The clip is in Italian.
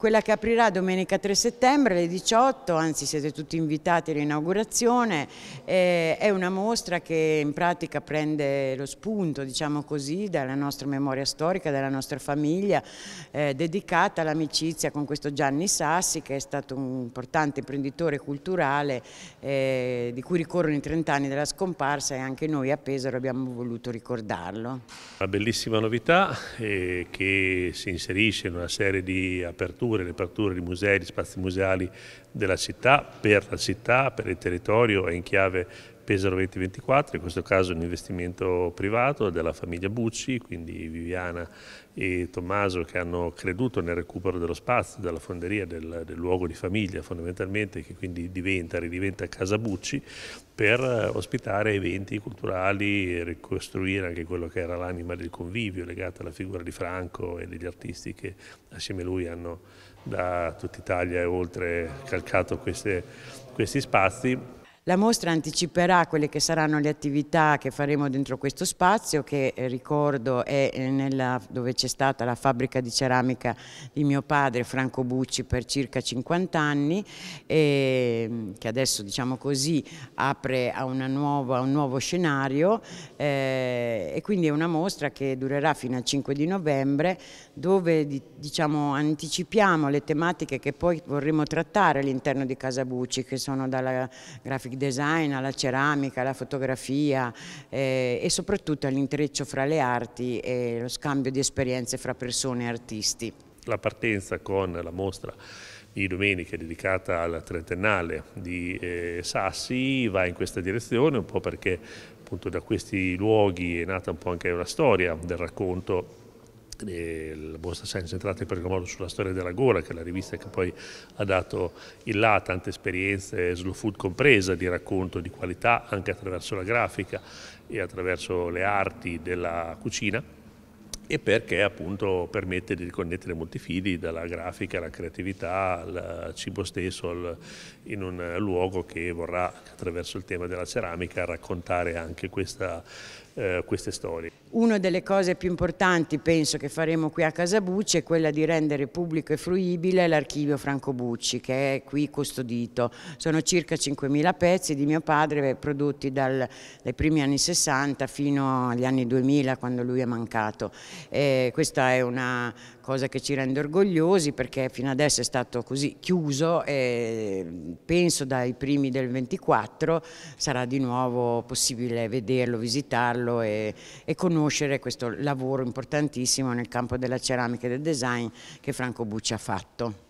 quella che aprirà domenica 3 settembre alle 18, anzi siete tutti invitati all'inaugurazione, eh, è una mostra che in pratica prende lo spunto, diciamo così, dalla nostra memoria storica, dalla nostra famiglia, eh, dedicata all'amicizia con questo Gianni Sassi che è stato un importante imprenditore culturale eh, di cui ricorrono i 30 anni della scomparsa e anche noi a Pesaro abbiamo voluto ricordarlo. Una bellissima novità che si inserisce in una serie di aperture aperture, le aperture di musei, di spazi museali della città, per la città, per il territorio e in chiave Pesaro 2024, in questo caso un investimento privato della famiglia Bucci, quindi Viviana e Tommaso che hanno creduto nel recupero dello spazio, della fonderia, del, del luogo di famiglia fondamentalmente, che quindi diventa, ridiventa Casa Bucci, per eh, ospitare eventi culturali e ricostruire anche quello che era l'anima del convivio legata alla figura di Franco e degli artisti che assieme a lui hanno da tutta Italia e oltre calcato queste, questi spazi la mostra anticiperà quelle che saranno le attività che faremo dentro questo spazio che eh, ricordo è eh, nella, dove c'è stata la fabbrica di ceramica di mio padre Franco Bucci per circa 50 anni e, ehm, che adesso diciamo così apre a, nuova, a un nuovo scenario eh, e quindi è una mostra che durerà fino al 5 di novembre dove diciamo, anticipiamo le tematiche che poi vorremmo trattare all'interno di Casa Bucci che sono dalla graphic design, alla ceramica, alla fotografia eh, e soprattutto all'intreccio fra le arti e lo scambio di esperienze fra persone e artisti. La partenza con la mostra di domenica dedicata al trentennale di eh, Sassi va in questa direzione un po' perché appunto da questi luoghi è nata un po' anche una storia del racconto la Borsa Science è entrata in qualche modo sulla storia della gola, che è la rivista che poi ha dato il là tante esperienze, slow food compresa, di racconto di qualità anche attraverso la grafica e attraverso le arti della cucina e perché appunto permette di riconnettere molti fili, dalla grafica alla creatività, al cibo stesso, al, in un luogo che vorrà attraverso il tema della ceramica raccontare anche questa eh, queste storie. Una delle cose più importanti penso che faremo qui a Casabucci è quella di rendere pubblico e fruibile l'archivio Franco Bucci che è qui custodito. Sono circa 5.000 pezzi di mio padre prodotti dal, dai primi anni 60 fino agli anni 2000 quando lui è mancato. Eh, questa è una cosa che ci rende orgogliosi perché fino adesso è stato così chiuso e penso dai primi del 24 sarà di nuovo possibile vederlo, visitarlo farlo e, e conoscere questo lavoro importantissimo nel campo della ceramica e del design che Franco Bucci ha fatto.